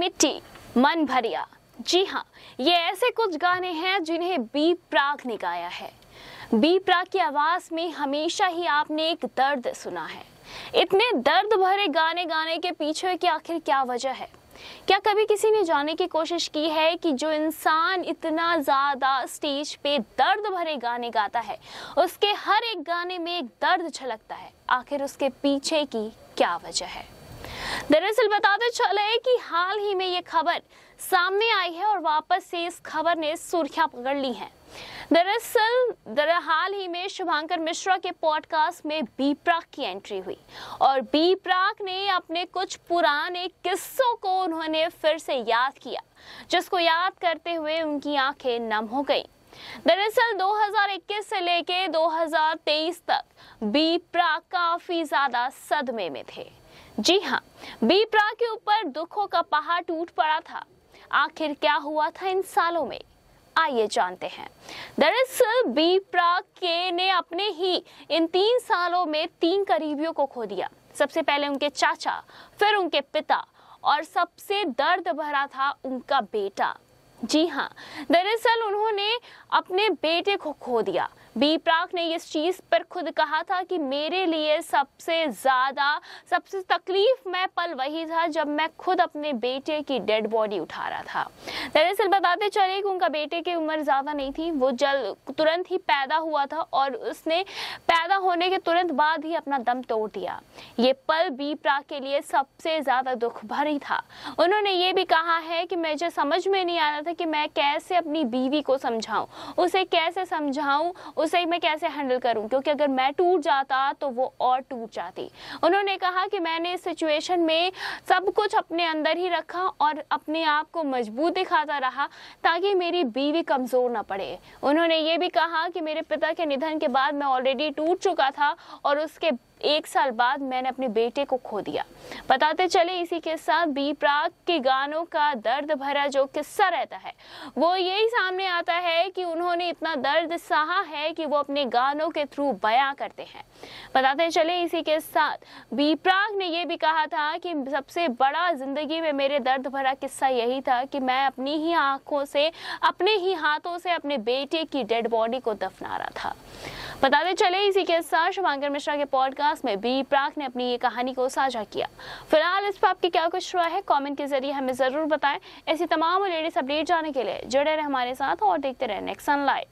मिट्टी मन भरिया जी हाँ ये ऐसे कुछ गाने हैं जिन्हें बी प्राग ने गाया है बी प्राग की आवाज में हमेशा ही आपने एक दर्द सुना है इतने दर्द भरे गाने गाने के पीछे की आखिर क्या वजह है क्या कभी किसी ने जाने की कोशिश की है कि जो इंसान इतना ज़्यादा स्टेज पे दर्द भरे गाने गाता है उसके हर एक गाने में एक दर्द छलकता है आखिर उसके पीछे की क्या वजह है दरअसल बताते चले कि हाल ही में ये खबर सामने आई है और वापस से इस खबर ने सुर्खियां पकड़ ली हैं दरअसल दर हाल ही में शुभांकर मिश्रा के पॉडकास्ट में बी प्राक की एंट्री हुई और बी प्राक ने अपने कुछ पुराने किस्सों को उन्होंने फिर से याद किया जिसको याद करते हुए उनकी आंखें नम हो गई दरअसल 2021 से लेके 2023 तक बी प्राक काफी ज्यादा सदमे में थे जी हाँ बीप्रा के ऊपर दुखों का पहाड़ टूट पड़ा था आखिर क्या हुआ था इन सालों में आइए जानते हैं दरअसल बीपरा के ने अपने ही इन तीन सालों में तीन करीबियों को खो दिया सबसे पहले उनके चाचा फिर उनके पिता और सबसे दर्द भरा था उनका बेटा जी हाँ दरअसल उन्होंने अपने बेटे को खो दिया बी प्राक ने इस चीज़ पर खुद कहा था कि मेरे लिए सबसे ज़्यादा सबसे तकलीफ मैं पल वही था जब मैं खुद अपने बेटे की डेड बॉडी उठा रहा था दरअसल बताते चले कि उनका बेटे की उम्र ज़्यादा नहीं थी वो जल तुरंत ही पैदा हुआ था और उसने पैदा होने के तुरंत बाद ही अपना दम तोड़ दिया ये पल बी प्राक के लिए सबसे ज़्यादा दुख भरी था उन्होंने ये भी कहा है कि मुझे समझ में नहीं आ रहा था कि मैं कैसे अपनी बीवी को समझाऊं उसे कैसे समझाऊं उसे मैं कैसे हैंडल करूं क्योंकि अगर मैं टूट जाता तो वो और टूट जाती उन्होंने कहा कि मैंने इस सिचुएशन में सब कुछ अपने अंदर ही रखा और अपने आप को मजबूत दिखाता रहा ताकि मेरी बीवी कमज़ोर ना पड़े उन्होंने ये भी कहा कि मेरे पिता के निधन के बाद मैं ऑलरेडी टूट चुका था और उसके एक साल बाद मैंने अपने बेटे को खो दिया बताते चले इसी के साथ बी प्राग के गानों का दर्द भरा जो किस्सा रहता है वो यही सामने आता है कि उन्होंने इतना दर्द सहा है कि वो अपने गानों के थ्रू बयां करते हैं बताते चले इसी के साथ बी प्राग ने यह भी कहा था कि सबसे बड़ा जिंदगी में मेरे दर्द भरा किस्सा यही था कि मैं अपनी ही आंखों से अपने ही हाथों से अपने बेटे की डेड बॉडी को दफना रहा था बताते चले इसी के साथ शुभांकर मिश्रा के पॉडकास्ट में बी प्राक ने अपनी ये कहानी को साझा किया फिलहाल इस पर आपकी क्या कुछ हुआ है कॉमेंट के जरिए हमें ज़रूर बताएं ऐसी तमाम लेटेस्ट अपडेट जाने के लिए जुड़े रहे हमारे साथ और देखते रहे नेक्स्ट लाइव